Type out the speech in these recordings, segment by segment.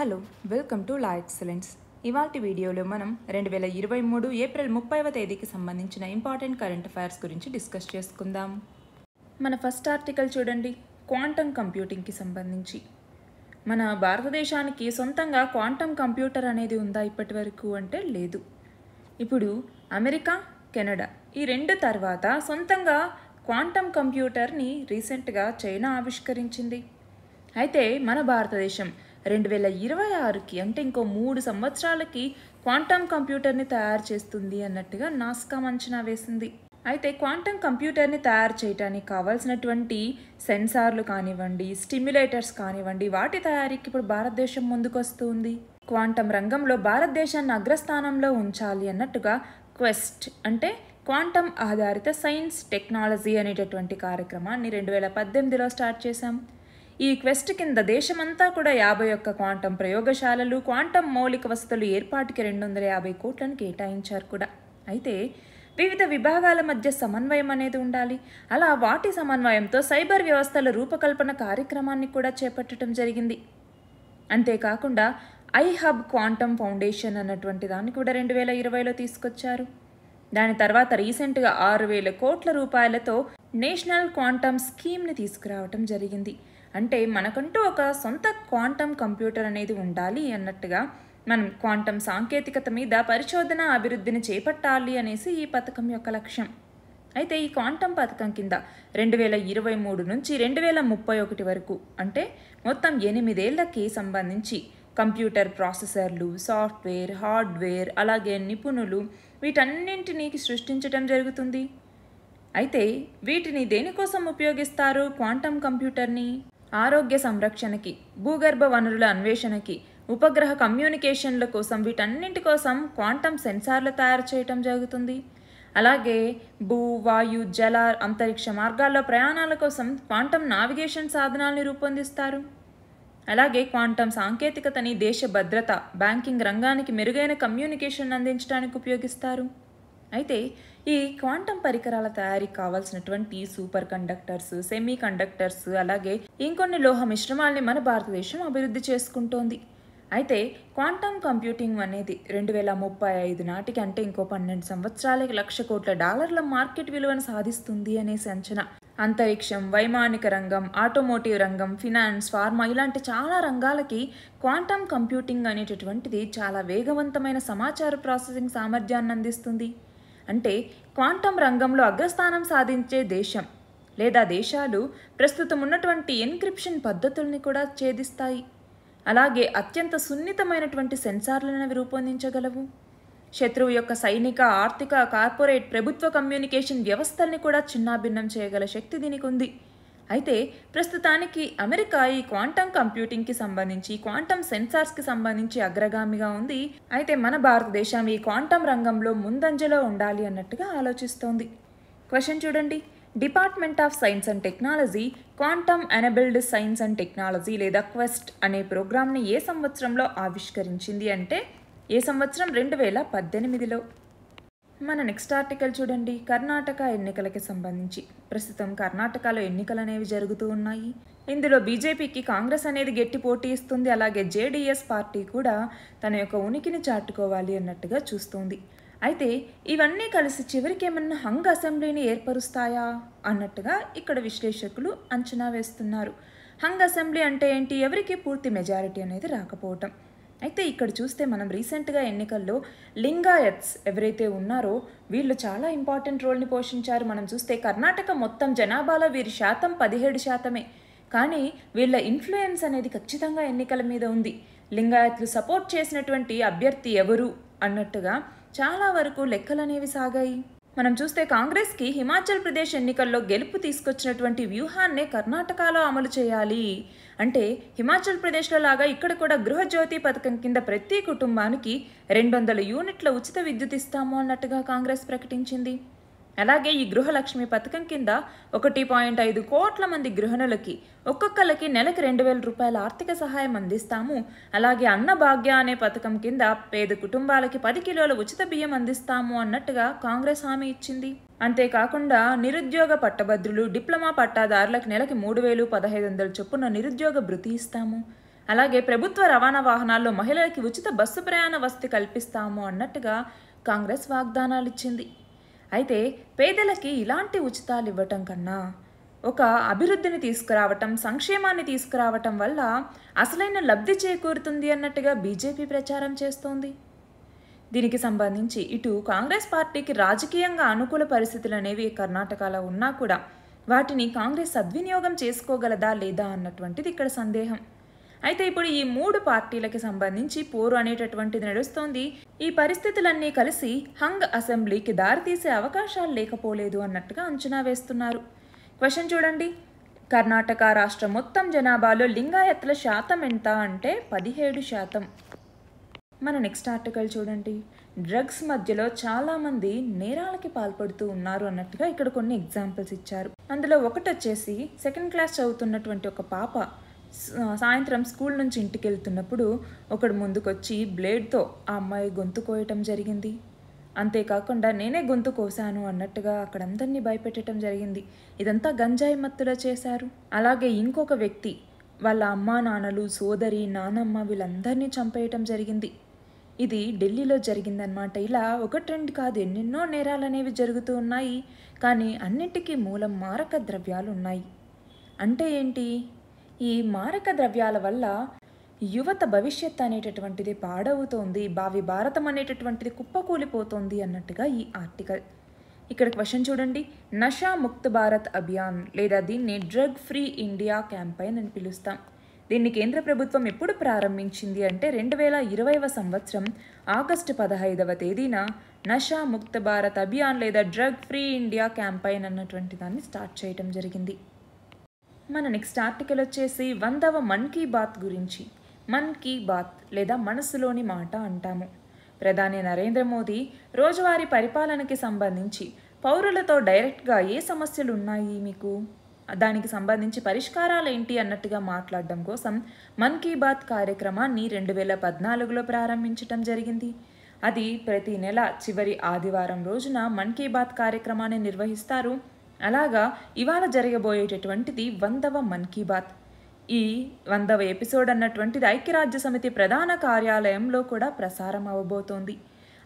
hello welcome to law excellence ఇవాటి వీడియోలో మనం రెండు వేల ఇరవై మూడు ఏప్రిల్ ముప్పైవ తేదీకి సంబంధించిన ఇంపార్టెంట్ కరెంట్ అఫైర్స్ గురించి డిస్కస్ చేసుకుందాం మన ఫస్ట్ ఆర్టికల్ చూడండి క్వాంటమ్ కంప్యూటింగ్కి సంబంధించి మన భారతదేశానికి సొంతంగా క్వాంటమ్ కంప్యూటర్ అనేది ఉందా ఇప్పటి వరకు అంటే లేదు ఇప్పుడు అమెరికా కెనడా ఈ రెండు తర్వాత సొంతంగా క్వాంటమ్ కంప్యూటర్ని రీసెంట్గా చైనా ఆవిష్కరించింది అయితే మన భారతదేశం రెండు వేల ఇరవై ఆరుకి అంటే ఇంకో మూడు సంవత్సరాలకి క్వాంటమ్ కంప్యూటర్ని తయారు చేస్తుంది అన్నట్టుగా నాస్కామ్ అంచనా వేసింది అయితే క్వాంటమ్ కంప్యూటర్ని తయారు చేయడానికి కావాల్సినటువంటి సెన్సార్లు కానివ్వండి స్టిమ్యులేటర్స్ కానివ్వండి వాటి తయారీకి ఇప్పుడు భారతదేశం ముందుకొస్తుంది క్వాంటమ్ రంగంలో భారతదేశాన్ని అగ్రస్థానంలో ఉంచాలి అన్నట్టుగా క్వెస్ట్ అంటే క్వాంటమ్ ఆధారిత సైన్స్ టెక్నాలజీ అనేటటువంటి కార్యక్రమాన్ని రెండు వేల పద్దెనిమిదిలో స్టార్ట్ చేశాం ఈ క్వెస్ట్ కింద దేశమంతా కూడా యాభై ఒక్క క్వాంటం ప్రయోగశాలలు క్వాంటం మౌలిక వసతులు ఏర్పాటుకి రెండు వందల యాభై కోట్లను కేటాయించారు కూడా అయితే వివిధ విభాగాల మధ్య సమన్వయం అనేది ఉండాలి అలా వాటి సమన్వయంతో సైబర్ వ్యవస్థల రూపకల్పన కార్యక్రమాన్ని కూడా చేపట్టడం జరిగింది అంతేకాకుండా ఐ హబ్ క్వాంటమ్ ఫౌండేషన్ అన్నటువంటి దాన్ని కూడా రెండు వేల ఇరవైలో తీసుకొచ్చారు దాని తర్వాత రీసెంట్గా ఆరు వేల కోట్ల రూపాయలతో నేషనల్ క్వాంటమ్ స్కీమ్ని తీసుకురావటం జరిగింది అంటే మనకంటూ ఒక సొంత క్వాంటమ్ కంప్యూటర్ అనేది ఉండాలి అన్నట్టుగా మనం క్వాంటమ్ సాంకేతికత మీద పరిశోధన అభివృద్ధిని చేపట్టాలి అనేసి ఈ పథకం యొక్క లక్ష్యం అయితే ఈ క్వాంటమ్ పథకం కింద రెండు వేల ఇరవై మూడు నుంచి రెండు వేల ముప్పై ఒకటి వరకు అంటే మొత్తం ఎనిమిదేళ్లకి సంబంధించి కంప్యూటర్ ప్రాసెసర్లు సాఫ్ట్వేర్ హార్డ్వేర్ అలాగే నిపుణులు వీటన్నింటినీ సృష్టించడం జరుగుతుంది అయితే వీటిని దేనికోసం ఉపయోగిస్తారు క్వాంటమ్ కంప్యూటర్ని ఆరోగ్య సంరక్షణకి భూగర్భ వనరుల అన్వేషణకి ఉపగ్రహ కమ్యూనికేషన్ల కోసం వీటన్నింటి కోసం క్వాంటమ్ సెన్సార్లు తయారు చేయటం జరుగుతుంది అలాగే భూ వాయు జల అంతరిక్ష మార్గాల్లో ప్రయాణాల కోసం క్వాంటమ్ నావిగేషన్ సాధనాలను రూపొందిస్తారు అలాగే క్వాంటమ్ సాంకేతికతని దేశ భద్రత బ్యాంకింగ్ రంగానికి మెరుగైన కమ్యూనికేషన్ అందించడానికి ఉపయోగిస్తారు అయితే ఈ క్వాంటం పరికరాల తయారీకి కావాల్సినటువంటి సూపర్ కండక్టర్స్ సెమీ కండక్టర్స్ అలాగే ఇంకొన్ని లోహ మిశ్రమాల్ని మన భారతదేశం అభివృద్ధి చేసుకుంటోంది అయితే క్వాంటమ్ కంప్యూటింగ్ అనేది రెండు వేల ముప్పై ఐదు నాటికి అంటే ఇంకో పన్నెండు సంవత్సరాలకి లక్ష కోట్ల డాలర్ల మార్కెట్ విలువను సాధిస్తుంది అనే అంచనా అంతరిక్షం వైమానిక రంగం ఆటోమోటివ్ రంగం ఫినాన్స్ ఫార్మా ఇలాంటి చాలా రంగాలకి క్వాంటమ్ కంప్యూటింగ్ అనేటటువంటిది చాలా వేగవంతమైన సమాచార ప్రాసెసింగ్ సామర్థ్యాన్ని అందిస్తుంది అంటే క్వాంటం రంగంలో అగ్రస్థానం సాధించే దేశం లేదా దేశాలు ప్రస్తుతం ఉన్నటువంటి ఎన్క్రిప్షన్ పద్ధతుల్ని కూడా ఛేదిస్తాయి అలాగే అత్యంత సున్నితమైనటువంటి సెన్సార్లను రూపొందించగలవు శత్రువు యొక్క సైనిక ఆర్థిక కార్పొరేట్ ప్రభుత్వ కమ్యూనికేషన్ వ్యవస్థల్ని కూడా చిన్నాభిన్నం చేయగల శక్తి దీనికి ఉంది అయితే ప్రస్తుతానికి అమెరికా ఈ క్వాంటమ్ కంప్యూటింగ్కి సంబంధించి క్వాంటమ్ సెన్సార్స్కి సంబంధించి అగ్రగామిగా ఉంది అయితే మన భారతదేశం ఈ క్వాంటమ్ రంగంలో ముందంజలో ఉండాలి అన్నట్టుగా ఆలోచిస్తోంది క్వశ్చన్ చూడండి department of science and technology quantum enabled science and technology లేదా క్వెస్ట్ అనే ప్రోగ్రామ్ని ఏ సంవత్సరంలో ఆవిష్కరించింది అంటే ఏ సంవత్సరం రెండు వేల పద్దెనిమిదిలో మన నెక్స్ట్ ఆర్టికల్ చూడండి కర్ణాటక ఎన్నికలకి సంబంధించి ప్రస్తుతం కర్ణాటకలో ఎన్నికలు అనేవి జరుగుతూ ఉన్నాయి ఇందులో బీజేపీకి కాంగ్రెస్ అనేది గట్టి పోటీ ఇస్తుంది అలాగే జేడీఎస్ పార్టీ కూడా తన యొక్క ఉనికిని చాటుకోవాలి అన్నట్టుగా చూస్తుంది అయితే ఇవన్నీ కలిసి చివరికి ఏమన్నా హంగ్ అసెంబ్లీని ఏర్పరుస్తాయా అన్నట్టుగా ఇక్కడ విశ్లేషకులు అంచనా వేస్తున్నారు హంగ్ అసెంబ్లీ అంటే ఏంటి ఎవరికి పూర్తి మెజారిటీ అనేది రాకపోవటం అయితే ఇక్కడ చూస్తే మనం రీసెంట్గా ఎన్నికల్లో లింగాయత్స్ ఎవరైతే ఉన్నారో వీళ్ళు చాలా ఇంపార్టెంట్ రోల్ని పోషించారు మనం చూస్తే కర్ణాటక మొత్తం జనాభాలో వీరి శాతం పదిహేడు శాతమే కానీ వీళ్ళ ఇన్ఫ్లుయెన్స్ అనేది ఖచ్చితంగా ఎన్నికల మీద ఉంది లింగాయత్లు సపోర్ట్ చేసినటువంటి అభ్యర్థి ఎవరు అన్నట్టుగా చాలా వరకు లెక్కలనేవి సాగాయి మనం చూస్తే కాంగ్రెస్కి హిమాచల్ ప్రదేశ్ ఎన్నికల్లో గెలుపు తీసుకొచ్చినటువంటి వ్యూహాన్నే కర్ణాటకలో అమలు చేయాలి అంటే హిమాచల్ ప్రదేశ్లో లాగా ఇక్కడ కూడా గృహజ్యోతి పథకం కింద ప్రతి కుటుంబానికి రెండు వందల యూనిట్ల ఉచిత విద్యుత్ ఇస్తాము అన్నట్టుగా కాంగ్రెస్ ప్రకటించింది అలాగే ఈ గృహలక్ష్మి పథకం కింద ఒకటి పాయింట్ ఐదు కోట్ల మంది గృహిణులకి ఒక్కొక్కరికి నెలకు రెండు వేల రూపాయల ఆర్థిక సహాయం అందిస్తాము అలాగే అన్న భాగ్య అనే పథకం కింద పేద కుటుంబాలకి పది కిలోల ఉచిత బియ్యం అందిస్తాము అన్నట్టుగా కాంగ్రెస్ హామీ ఇచ్చింది అంతేకాకుండా నిరుద్యోగ పట్టభద్రులు డిప్లొమా పట్టాదారులకు నెలకి మూడు వేలు పదహైదు వందల చొప్పున నిరుద్యోగ భృతి ఇస్తాము అలాగే ప్రభుత్వ రవాణా వాహనాల్లో మహిళలకి ఉచిత బస్సు ప్రయాణ వసతి కల్పిస్తాము అన్నట్టుగా కాంగ్రెస్ వాగ్దానాలు ఇచ్చింది అయితే పేదలకి ఇలాంటి ఉచితాలు ఇవ్వటం కన్నా ఒక అభివృద్ధిని తీసుకురావటం సంక్షేమాన్ని తీసుకురావటం వల్ల అసలైన లబ్ధి చేకూరుతుంది అన్నట్టుగా బీజేపీ ప్రచారం చేస్తోంది దీనికి సంబంధించి ఇటు కాంగ్రెస్ పార్టీకి రాజకీయంగా అనుకూల పరిస్థితులు అనేవి కర్ణాటకలో ఉన్నా కూడా వాటిని కాంగ్రెస్ సద్వినియోగం చేసుకోగలదా లేదా అన్నటువంటిది ఇక్కడ సందేహం అయితే ఇప్పుడు ఈ మూడు పార్టీలకి సంబంధించి పోరు అనేటటువంటిది నడుస్తోంది ఈ పరిస్థితులన్నీ కలిసి హంగ్ అసెంబ్లీకి దారితీసే అవకాశాలు లేకపోలేదు అన్నట్టుగా అంచనా వేస్తున్నారు క్వశ్చన్ చూడండి కర్ణాటక రాష్ట్రం మొత్తం జనాభాలో లింగాయత్ల శాతం ఎంత అంటే పదిహేడు శాతం మన నెక్స్ట్ ఆర్టికల్ చూడండి డ్రగ్స్ మధ్యలో చాలామంది నేరాలకి పాల్పడుతూ ఉన్నారు అన్నట్టుగా ఇక్కడ కొన్ని ఎగ్జాంపుల్స్ ఇచ్చారు అందులో ఒకటి వచ్చేసి సెకండ్ క్లాస్ చదువుతున్నటువంటి ఒక పాప సాయంత్రం స్కూల్ నుంచి ఇంటికి వెళ్తున్నప్పుడు ఒకడు ముందుకొచ్చి బ్లేడ్తో ఆ అమ్మాయి గొంతు కోయటం జరిగింది అంతేకాకుండా నేనే గొంతు కోసాను అన్నట్టుగా అక్కడ అందరినీ భయపెట్టడం జరిగింది ఇదంతా గంజాయి మత్తులో చేశారు అలాగే ఇంకొక వ్యక్తి వాళ్ళ అమ్మ నాన్నలు సోదరి నానమ్మ వీళ్ళందరినీ చంపేయటం జరిగింది ఇది ఢిల్లీలో జరిగిందనమాట ఇలా ఒక ట్రెండ్ కాదు ఎన్నెన్నో నేరాలు అనేవి జరుగుతూ ఉన్నాయి కానీ అన్నింటికీ మూలం మారక ద్రవ్యాలు ఉన్నాయి అంటే ఏంటి ఈ మారక ద్రవ్యాల వల్ల యువత భవిష్యత్ అనేటటువంటిది పాడవుతోంది భావి భారతం అనేటటువంటిది కుప్పకూలిపోతోంది అన్నట్టుగా ఈ ఆర్టికల్ ఇక్కడ క్వశ్చన్ చూడండి నషా ముక్త్ భారత్ అభియాన్ లేదా దీన్ని డ్రగ్ ఫ్రీ ఇండియా క్యాంపెయిన్ అని పిలుస్తాం దీన్ని కేంద్ర ప్రభుత్వం ఎప్పుడు ప్రారంభించింది అంటే రెండు వేల ఇరవైవ సంవత్సరం ఆగస్టు పదహైదవ తేదీన నషా ముక్త భారత్ అభియాన్ లేదా డ్రగ్ ఫ్రీ ఇండియా క్యాంపెయిన్ అన్నటువంటి దాన్ని స్టార్ట్ చేయడం జరిగింది మన నెక్స్ట్ ఆర్టికల్ వచ్చేసి వందవ మన్ కీ బాత్ గురించి మన్ కీ బాత్ లేదా మనసులోని మాట అంటాము ప్రధాని నరేంద్ర మోదీ రోజువారీ పరిపాలనకి సంబంధించి పౌరులతో డైరెక్ట్గా ఏ సమస్యలు ఉన్నాయి మీకు దానికి సంబంధించి పరిష్కారాలు ఏంటి అన్నట్టుగా మాట్లాడడం కోసం మన్ కీ బాత్ కార్యక్రమాన్ని రెండు వేల పద్నాలుగులో ప్రారంభించటం జరిగింది అది ప్రతి నెల చివరి ఆదివారం రోజున మన్ కీ బాత్ కార్యక్రమాన్ని నిర్వహిస్తారు అలాగా ఇవాళ జరగబోయేటటువంటిది వందవ మన్ కీ బాత్ ఈ వందవ ఎపిసోడ్ అన్నటువంటిది ఐక్యరాజ్య సమితి ప్రధాన కార్యాలయంలో కూడా ప్రసారం అవ్వబోతోంది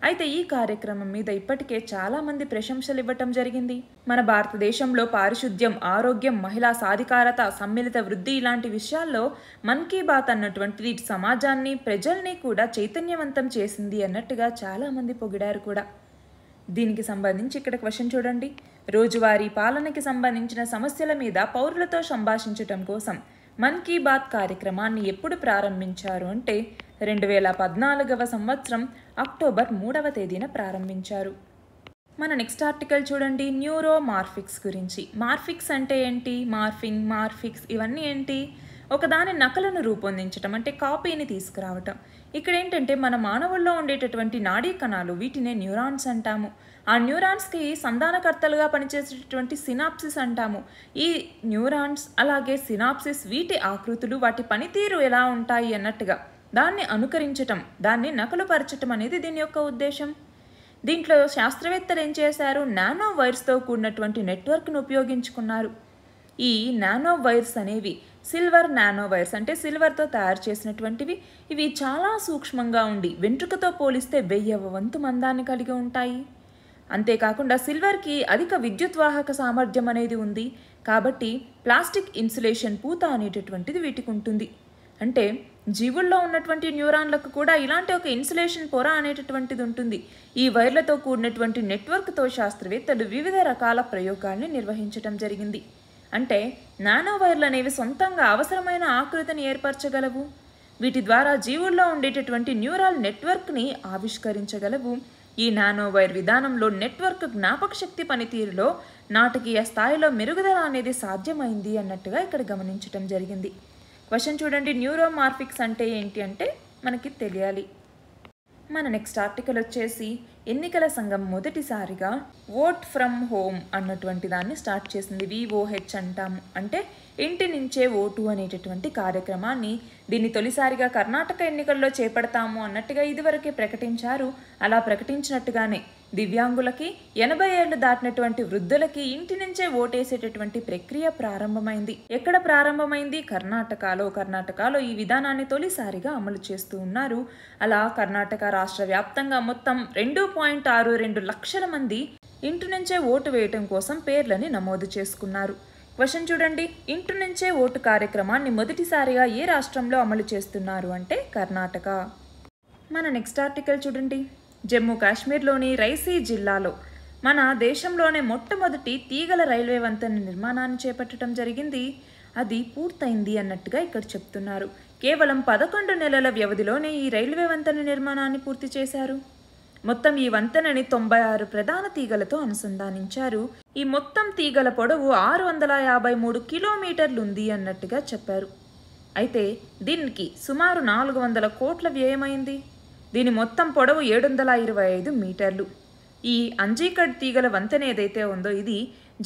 అయితే ఈ కార్యక్రమం మీద ఇప్పటికే చాలామంది ప్రశంసలు ఇవ్వటం జరిగింది మన భారతదేశంలో పారిశుద్ధ్యం ఆరోగ్యం మహిళా సాధికారత సమ్మిళిత వృద్ధి ఇలాంటి విషయాల్లో మన్ కీ బాత్ అన్నటువంటిది సమాజాన్ని ప్రజల్ని కూడా చైతన్యవంతం చేసింది అన్నట్టుగా చాలామంది పొగిడారు కూడా దీనికి సంబంధించి ఇక్కడ క్వశ్చన్ చూడండి రోజువారీ పాలనకి సంబంధించిన సమస్యల మీద పౌరులతో సంభాషించటం కోసం మన్ కీ బాత్ కార్యక్రమాన్ని ఎప్పుడు ప్రారంభించారు అంటే రెండు వేల పద్నాలుగవ సంవత్సరం అక్టోబర్ మూడవ తేదీన ప్రారంభించారు మన నెక్స్ట్ ఆర్టికల్ చూడండి న్యూరో మార్ఫిక్స్ గురించి మార్ఫిక్స్ అంటే ఏంటి మార్ఫింగ్ మార్ఫిక్స్ ఇవన్నీ ఏంటి ఒకదాని నకలను రూపొందించడం అంటే కాపీని తీసుకురావటం ఇక్కడ ఏంటంటే మన మానవుల్లో ఉండేటటువంటి నాడీ కణాలు వీటినే న్యూరాన్స్ అంటాము ఆ న్యూరాన్స్కి సంధానకర్తలుగా పనిచేసేటటువంటి సినాప్సిస్ అంటాము ఈ న్యూరాన్స్ అలాగే సినాప్సిస్ వీటి ఆకృతులు వాటి పనితీరు ఎలా ఉంటాయి అన్నట్టుగా దాన్ని అనుకరించటం దాన్ని నకలుపరచటం అనేది దీని యొక్క ఉద్దేశం దీంట్లో శాస్త్రవేత్తలు ఏం చేశారు నానో వైర్స్తో కూడినటువంటి నెట్వర్క్ను ఉపయోగించుకున్నారు ఈ నానో వైర్స్ అనేవి సిల్వర్ నానో వైర్స్ అంటే సిల్వర్తో తయారు చేసినటువంటివి ఇవి చాలా సూక్ష్మంగా ఉండి వెంట్రుకతో పోలిస్తే వెయ్యవ వంతు మందాన్ని కలిగి ఉంటాయి అంతేకాకుండా సిల్వర్కి అధిక వాహక సామర్థ్యం అనేది ఉంది కాబట్టి ప్లాస్టిక్ ఇన్సులేషన్ పూత అనేటటువంటిది వీటికి ఉంటుంది అంటే జీవుల్లో ఉన్నటువంటి న్యూరాన్లకు కూడా ఇలాంటి ఒక ఇన్సులేషన్ పొర అనేటటువంటిది ఉంటుంది ఈ వైర్లతో కూడినటువంటి నెట్వర్క్తో శాస్త్రవేత్తలు వివిధ రకాల ప్రయోగాల్ని నిర్వహించటం జరిగింది అంటే నానో వైర్లు అనేవి సొంతంగా అవసరమైన ఆకృతిని ఏర్పరచగలవు వీటి ద్వారా జీవుల్లో ఉండేటటువంటి న్యూరల్ నెట్వర్క్ని ఆవిష్కరించగలవు ఈ నానోవైర్ విధానంలో నెట్వర్క్ జ్ఞాపక శక్తి పనితీరులో నాటకీయ స్థాయిలో మెరుగుదల అనేది సాధ్యమైంది అన్నట్టుగా ఇక్కడ గమనించడం జరిగింది క్వశ్చన్ చూడండి న్యూరోమార్ఫిక్స్ అంటే ఏంటి అంటే మనకి తెలియాలి మన నెక్స్ట్ ఆర్టికల్ వచ్చేసి ఎన్నికల సంఘం మొదటిసారిగా ఓట్ ఫ్రమ్ హోమ్ అన్నటువంటి దాన్ని స్టార్ట్ చేసింది విఓహెచ్ అంటాం అంటే ఇంటి నుంచే ఓటు అనేటటువంటి కార్యక్రమాన్ని దీన్ని తొలిసారిగా కర్ణాటక ఎన్నికల్లో చేపడతాము అన్నట్టుగా ఇదివరకే ప్రకటించారు అలా ప్రకటించినట్టుగానే దివ్యాంగులకి ఎనభై ఏళ్లు దాటినటువంటి వృద్ధులకి ఇంటి నుంచే ఓటేసేటటువంటి ప్రక్రియ ప్రారంభమైంది ఎక్కడ ప్రారంభమైంది కర్ణాటకలో కర్ణాటకలో ఈ విధానాన్ని తొలిసారిగా అమలు చేస్తూ ఉన్నారు అలా కర్ణాటక రాష్ట్ర వ్యాప్తంగా మొత్తం రెండు పాయింట్ ఆరు రెండు లక్షల మంది ఇంటి నుంచే ఓటు వేయటం కోసం పేర్లని నమోదు చేసుకున్నారు క్వశ్చన్ చూడండి ఇంటి నుంచే ఓటు కార్యక్రమాన్ని మొదటిసారిగా ఏ రాష్ట్రంలో అమలు చేస్తున్నారు అంటే కర్ణాటక మన నెక్స్ట్ ఆర్టికల్ చూడండి జమ్మూ కాశ్మీర్లోని రైసీ జిల్లాలో మన దేశంలోనే మొట్టమొదటి తీగల రైల్వే వంతెన నిర్మాణాన్ని చేపట్టడం జరిగింది అది పూర్తయింది అన్నట్టుగా ఇక్కడ చెప్తున్నారు కేవలం పదకొండు నెలల వ్యవధిలోనే ఈ రైల్వే వంతెన నిర్మాణాన్ని పూర్తి చేశారు మొత్తం ఈ వంతెనని తొంభై ఆరు ప్రధాన తీగలతో అనుసంధానించారు ఈ మొత్తం తీగల పొడవు ఆరు వందల యాభై మూడు కిలోమీటర్లు ఉంది అన్నట్టుగా చెప్పారు అయితే దీనికి సుమారు నాలుగు వందల కోట్ల వ్యయమైంది దీని మొత్తం పొడవు ఏడు వందల ఇరవై ఐదు మీటర్లు ఈ అంజీకడ్ తీగల వంతెన ఏదైతే ఉందో ఇది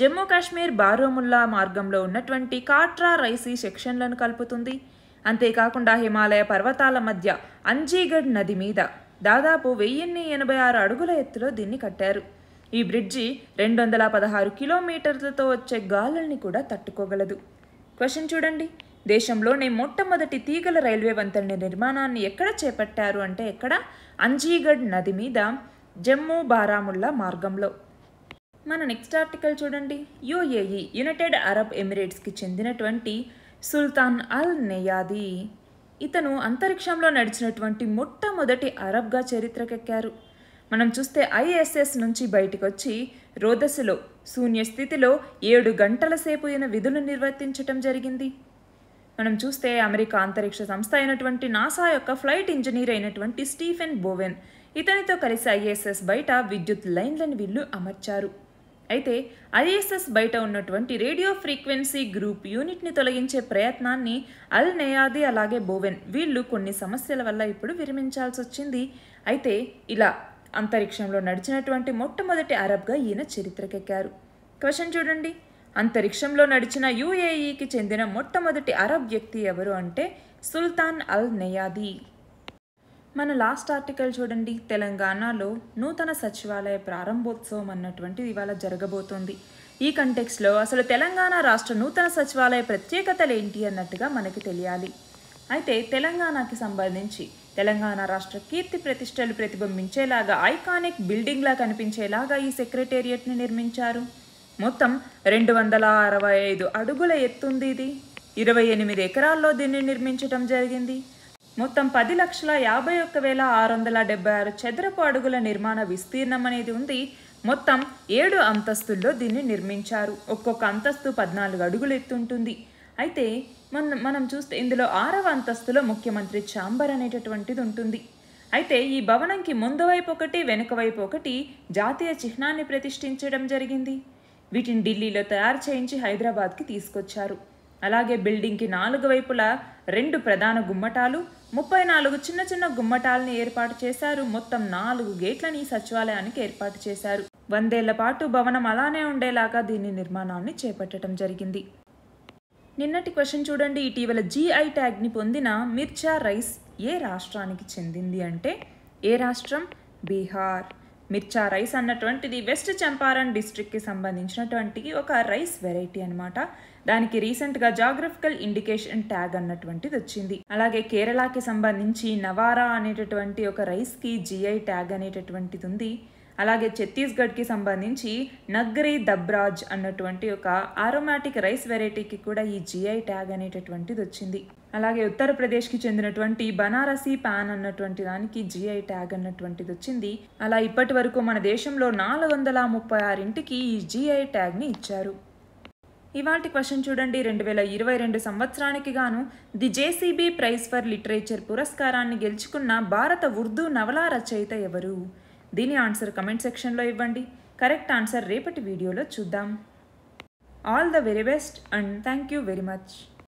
జమ్మూ కాశ్మీర్ బారోముల్లా మార్గంలో ఉన్నటువంటి కాట్రా రైసీ సెక్షన్లను కలుపుతుంది అంతేకాకుండా హిమాలయ పర్వతాల మధ్య అంజీగఢ్ నది మీద దాదాపు వెయ్యిన్ని ఎనభై ఆరు అడుగుల ఎత్తులో దీన్ని కట్టారు ఈ బ్రిడ్జి రెండు వందల పదహారు కిలోమీటర్లతో వచ్చే గాలుల్ని కూడా తట్టుకోగలదు క్వశ్చన్ చూడండి దేశంలోనే మొట్టమొదటి తీగల రైల్వే వంతెన నిర్మాణాన్ని ఎక్కడ చేపట్టారు అంటే ఎక్కడ అంజీగఢ్ నది మీద జమ్మూ బారాముల్లా మార్గంలో మన నెక్స్ట్ ఆర్టికల్ చూడండి యుఏఈ యునైటెడ్ అరబ్ ఎమిరేట్స్కి చెందినటువంటి సుల్తాన్ అల్ నెయాది ఇతను అంతరిక్షంలో నడిచినటువంటి మొట్టమొదటి అరబ్గా చరిత్రకెక్కారు మనం చూస్తే ఐఎస్ఎస్ నుంచి బయటకు వచ్చి రోదసులో శూన్య స్థితిలో ఏడు గంటల సేపు ఈయన విధులు నిర్వర్తించటం జరిగింది మనం చూస్తే అమెరికా అంతరిక్ష సంస్థ అయినటువంటి నాసా యొక్క ఫ్లైట్ ఇంజనీర్ అయినటువంటి స్టీఫెన్ బోవెన్ ఇతనితో కలిసి ఐఎస్ఎస్ బయట విద్యుత్ లైన్లను వీళ్ళు అమర్చారు అయితే ఐఎస్ఎస్ బయట ఉన్నటువంటి రేడియో ఫ్రీక్వెన్సీ గ్రూప్ యూనిట్ని తొలగించే ప్రయత్నాన్ని అల్ నయాది అలాగే బోవెన్ వీళ్ళు కొన్ని సమస్యల వల్ల ఇప్పుడు విరమించాల్సి వచ్చింది అయితే ఇలా అంతరిక్షంలో నడిచినటువంటి మొట్టమొదటి అరబ్గా ఈయన చరిత్రకెక్కారు క్వశ్చన్ చూడండి అంతరిక్షంలో నడిచిన యుఏఈకి చెందిన మొట్టమొదటి అరబ్ వ్యక్తి ఎవరు అంటే సుల్తాన్ అల్ నయాది మన లాస్ట్ ఆర్టికల్ చూడండి తెలంగాణలో నూతన సచివాలయ ప్రారంభోత్సవం అన్నటువంటిది ఇవాళ జరగబోతోంది ఈ కంటెక్స్లో అసలు తెలంగాణ రాష్ట్ర నూతన సచివాలయ ప్రత్యేకతలు ఏంటి అన్నట్టుగా మనకి తెలియాలి అయితే తెలంగాణకి సంబంధించి తెలంగాణ రాష్ట్ర కీర్తి ప్రతిష్టలు ప్రతిబింబించేలాగా ఐకానిక్ బిల్డింగ్లా కనిపించేలాగా ఈ సెక్రటేరియట్ని నిర్మించారు మొత్తం రెండు వందల అరవై ఐదు అడుగుల ఎత్తుంది ఇది ఇరవై ఎనిమిది ఎకరాల్లో దీన్ని నిర్మించడం జరిగింది మొత్తం పది లక్షల యాభై ఒక్క వేల ఆరు వందల డెబ్బై ఆరు చదరపు అడుగుల నిర్మాణ విస్తీర్ణం అనేది ఉంది మొత్తం ఏడు అంతస్తుల్లో దీన్ని నిర్మించారు ఒక్కొక్క అంతస్తు పద్నాలుగు అడుగులు ఎత్తుంటుంది అయితే మన మనం చూస్తే ఇందులో ఆరవ అంతస్తులో ముఖ్యమంత్రి ఛాంబర్ అనేటటువంటిది ఉంటుంది అయితే ఈ భవనంకి ముందు వైపు ఒకటి వెనుక వైపు ఒకటి జాతీయ చిహ్నాన్ని ప్రతిష్ఠించడం జరిగింది వీటిని ఢిల్లీలో తయారు చేయించి హైదరాబాద్కి తీసుకొచ్చారు అలాగే బిల్డింగ్కి నాలుగు వైపులా రెండు ప్రధాన గుమ్మటాలు ముప్పై నాలుగు చిన్న చిన్న గుమ్మటాలను ఏర్పాటు చేశారు మొత్తం నాలుగు గేట్లని సచివాలయానికి ఏర్పాటు చేశారు వందేళ్ల పాటు భవనం అలానే ఉండేలాగా దీని నిర్మాణాన్ని చేపట్టడం జరిగింది నిన్నటి క్వశ్చన్ చూడండి ఇటీవల జీఐ ట్యాగ్ని పొందిన మిర్చా రైస్ ఏ రాష్ట్రానికి చెందింది అంటే ఏ రాష్ట్రం బీహార్ మిర్చా రైస్ అన్నటువంటిది వెస్ట్ చంపారన్ డిస్ట్రిక్ట్కి సంబంధించినటువంటి ఒక రైస్ వెరైటీ అనమాట దానికి రీసెంట్గా జాగ్రఫికల్ ఇండికేషన్ ట్యాగ్ అన్నటువంటిది వచ్చింది అలాగే కేరళకి సంబంధించి నవారా అనేటటువంటి ఒక రైస్కి జిఐ ట్యాగ్ అనేటటువంటిది ఉంది అలాగే ఛత్తీస్గఢ్కి సంబంధించి నగ్రి దబ్రాజ్ అన్నటువంటి ఒక ఆరోమాటిక్ రైస్ వెరైటీకి కూడా ఈ జిఐ ట్యాగ్ అనేటటువంటిది వచ్చింది అలాగే ఉత్తరప్రదేశ్కి చెందినటువంటి బనారసి ప్యాన్ అన్నటువంటి దానికి జిఐ ట్యాగ్ అన్నటువంటిది వచ్చింది అలా ఇప్పటి వరకు మన దేశంలో నాలుగు వందల ముప్పై ఆరింటికి ఈ జిఐ ట్యాగ్ని ఇచ్చారు ఇవాటి క్వశ్చన్ చూడండి రెండు వేల ఇరవై రెండు సంవత్సరానికి గాను the JCB prize for literature పురస్కారాన్ని గెలుచుకున్న భారత ఉర్దూ నవలా రచయిత ఎవరు దీని ఆన్సర్ కమెంట్ సెక్షన్లో ఇవ్వండి కరెక్ట్ ఆన్సర్ రేపటి వీడియోలో చూద్దాం all the very best and thank you very much